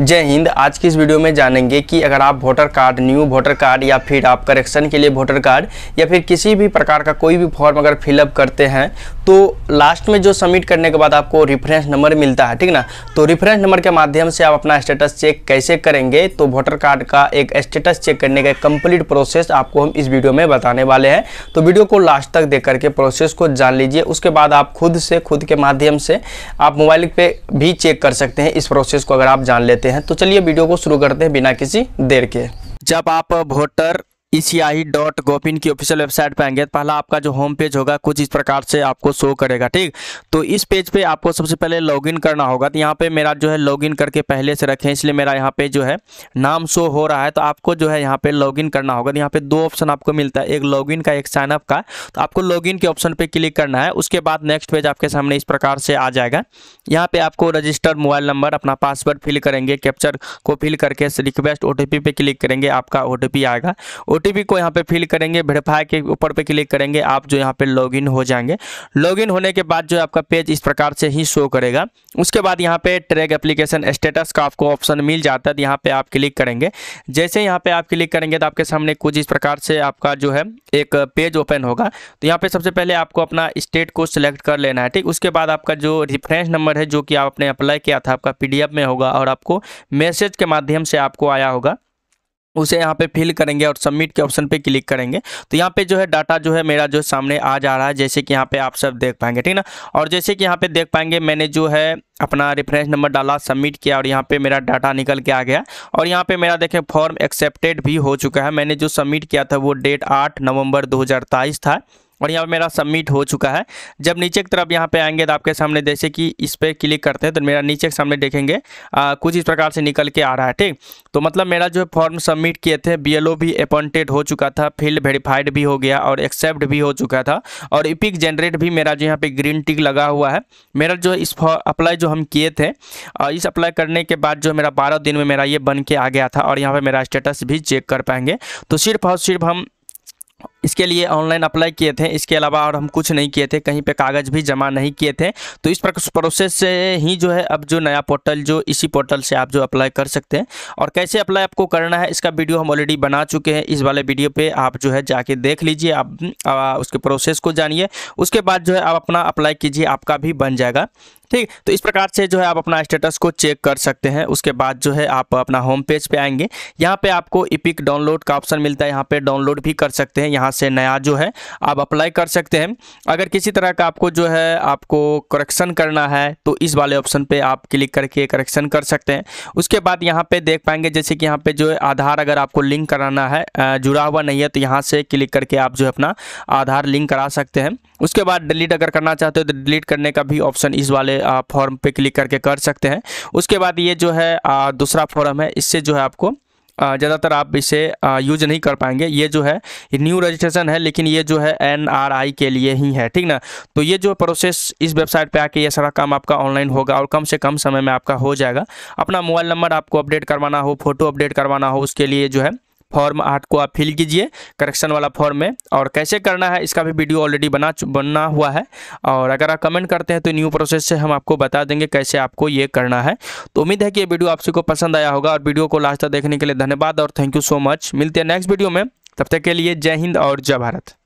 जय हिंद आज की इस वीडियो में जानेंगे कि अगर आप voter card new voter card या फिर आप करेक्शन के लिए वोटर कार्ड या फिर किसी भी प्रकार का कोई भी फॉर्म अगर फिलअप करते हैं तो लास्ट में जो सबमिट करने के बाद आपको रेफरेंस नंबर मिलता है ठीक ना तो रेफरेंस नंबर के माध्यम से आप अपना स्टेटस चेक कैसे करेंगे तो वोटर कार्ड का एक स्टेटस चेक करने का कंप्लीट प्रोसेस आपको हम इस वीडियो में बताने वाले हैं तो वीडियो को लास्ट तक देख करके प्रोसेस को जान लीजिए उसके बाद आप खुद से खुद के माध्यम से आप मोबाइल पे भी चेक कर सकते हैं इस प्रोसेस को अगर आप जान लेते हैं तो चलिए वीडियो को शुरू करते हैं बिना किसी देर के जब आप voter E C I dot गोपिन की ऑफिशियल वेबसाइट पे आएंगे पहला आपका जो होम पेज होगा कुछ इस प्रकार से आपको शो करेगा ठीक तो इस पेज पे आपको सबसे पहले लॉगिन करना होगा तो यहाँ पे मेरा जो है लॉगिन करके पहले से रखें इसलिए मेरा यहाँ पे जो है नाम शो हो रहा है तो आपको जो है यहाँ पे लॉगिन करना होगा तो यहाँ पे दो ऑप्शन आपको मिलता है एक लॉगिन का एक साइनअप का तो आपको लॉगिन के ऑप्शन पर क्लिक करना है उसके बाद नेक्स्ट पेज आपके सामने इस प्रकार से आ जाएगा यहाँ पे आपको रजिस्टर मोबाइल नंबर अपना पासवर्ड फिल करेंगे कैप्चर को फिल करके रिक्वेस्ट ओ पे क्लिक करेंगे आपका ओ आएगा ओ को यहाँ पे फिल करेंगे वेरीफाई के ऊपर पे क्लिक करेंगे आप जो यहाँ पे लॉगिन हो जाएंगे लॉगिन होने के बाद जो आपका पेज इस प्रकार से ही शो करेगा उसके बाद यहाँ पे ट्रैक एप्लीकेशन स्टेटस का आपको ऑप्शन मिल जाता है तो यहाँ पे आप क्लिक करेंगे जैसे यहाँ पे आप क्लिक करेंगे तो आपके सामने कुछ इस प्रकार से आपका जो है एक पेज ओपन होगा तो यहाँ पे सबसे पहले आपको अपना स्टेट को सिलेक्ट कर लेना है ठीक उसके बाद आपका जो रिफरेंस नंबर है जो कि आपने अप्लाई किया था आपका पीडीएफ में होगा और आपको मैसेज के माध्यम से आपको आया होगा उसे यहाँ पे फिल करेंगे और सबमिट के ऑप्शन पे क्लिक करेंगे तो यहाँ पे जो है डाटा जो है मेरा जो सामने आ जा रहा है जैसे कि यहाँ पे आप सब देख पाएंगे ठीक ना और जैसे कि यहाँ पे देख पाएंगे मैंने जो है अपना रेफरेंस नंबर डाला सबमिट किया और यहाँ पे मेरा डाटा निकल के आ गया और यहाँ पे मेरा देखें फॉर्म एक्सेप्टेड भी हो चुका है मैंने जो सबमिट किया था वो डेट आठ नवंबर दो था और यहाँ पे मेरा सबमिट हो चुका है जब नीचे की तरफ यहाँ पे आएंगे तो आपके सामने जैसे कि इस पर क्लिक करते हैं तो मेरा नीचे के सामने देखेंगे आ, कुछ इस प्रकार से निकल के आ रहा है ठीक तो मतलब मेरा जो फॉर्म सबमिट किए थे बीएलओ भी अपॉइंटेड हो चुका था फील्ड वेरीफाइड भी हो गया और एक्सेप्ट भी हो चुका था और इपिक जनरेट भी मेरा जो यहाँ पर ग्रीन टिक लगा हुआ है मेरा जो इस अप्लाई जो हम किए थे और इस अप्लाई करने के बाद जो मेरा बारह दिन में मेरा ये बन के आ गया था और यहाँ पर मेरा स्टेटस भी चेक कर पाएंगे तो सिर्फ और सिर्फ हम इसके लिए ऑनलाइन अप्लाई किए थे इसके अलावा और हम कुछ नहीं किए थे कहीं पे कागज़ भी जमा नहीं किए थे तो इस प्रोसेस से ही जो है अब जो नया पोर्टल जो इसी पोर्टल से आप जो अप्लाई कर सकते हैं और कैसे अप्लाई आपको करना है इसका वीडियो हम ऑलरेडी बना चुके हैं इस वाले वीडियो पे आप जो है जाके देख लीजिए आप आ, उसके प्रोसेस को जानिए उसके बाद जो है आप अपना अप्लाई कीजिए आपका भी बन जाएगा ठीक तो इस प्रकार से जो है आप अपना स्टेटस को चेक कर सकते हैं उसके बाद जो है आप अपना होम पेज पर आएंगे यहाँ पर आपको इपिक डाउनलोड का ऑप्शन मिलता है यहाँ पर डाउनलोड भी कर सकते हैं यहाँ यहाँ से नया जो है आप अप्लाई कर सकते हैं अगर किसी तरह का आपको जो है आपको करेक्शन करना है तो इस वाले ऑप्शन पे आप क्लिक करके करेक्शन कर सकते हैं उसके बाद यहाँ पे देख पाएंगे जैसे कि यहाँ पे जो है आधार अगर आपको लिंक कराना है जुड़ा हुआ नहीं है तो यहाँ से क्लिक करके आप जो है अपना आधार लिंक करा सकते हैं उसके बाद डिलीट अगर करना चाहते हो तो डिलीट करने का भी ऑप्शन इस वाले फॉर्म पे क्लिक करके कर सकते हैं उसके बाद ये जो है दूसरा फॉर्म है इससे जो है आपको ज़्यादातर आप इसे यूज नहीं कर पाएंगे ये जो है न्यू रजिस्ट्रेशन है लेकिन ये जो है एन के लिए ही है ठीक ना तो ये जो प्रोसेस इस वेबसाइट पर आके ये सारा काम आपका ऑनलाइन होगा और कम से कम समय में आपका हो जाएगा अपना मोबाइल नंबर आपको अपडेट करवाना हो फोटो अपडेट करवाना हो उसके लिए जो है फॉर्म आठ को आप फिल कीजिए करेक्शन वाला फॉर्म में और कैसे करना है इसका भी वीडियो ऑलरेडी बना बनना हुआ है और अगर आप कमेंट करते हैं तो न्यू प्रोसेस से हम आपको बता देंगे कैसे आपको ये करना है तो उम्मीद है कि ये वीडियो आप सबको पसंद आया होगा और वीडियो को लास्ट तक देखने के लिए धन्यवाद और थैंक यू सो मच मिलते हैं नेक्स्ट वीडियो में तब तक के लिए जय हिंद और जय भारत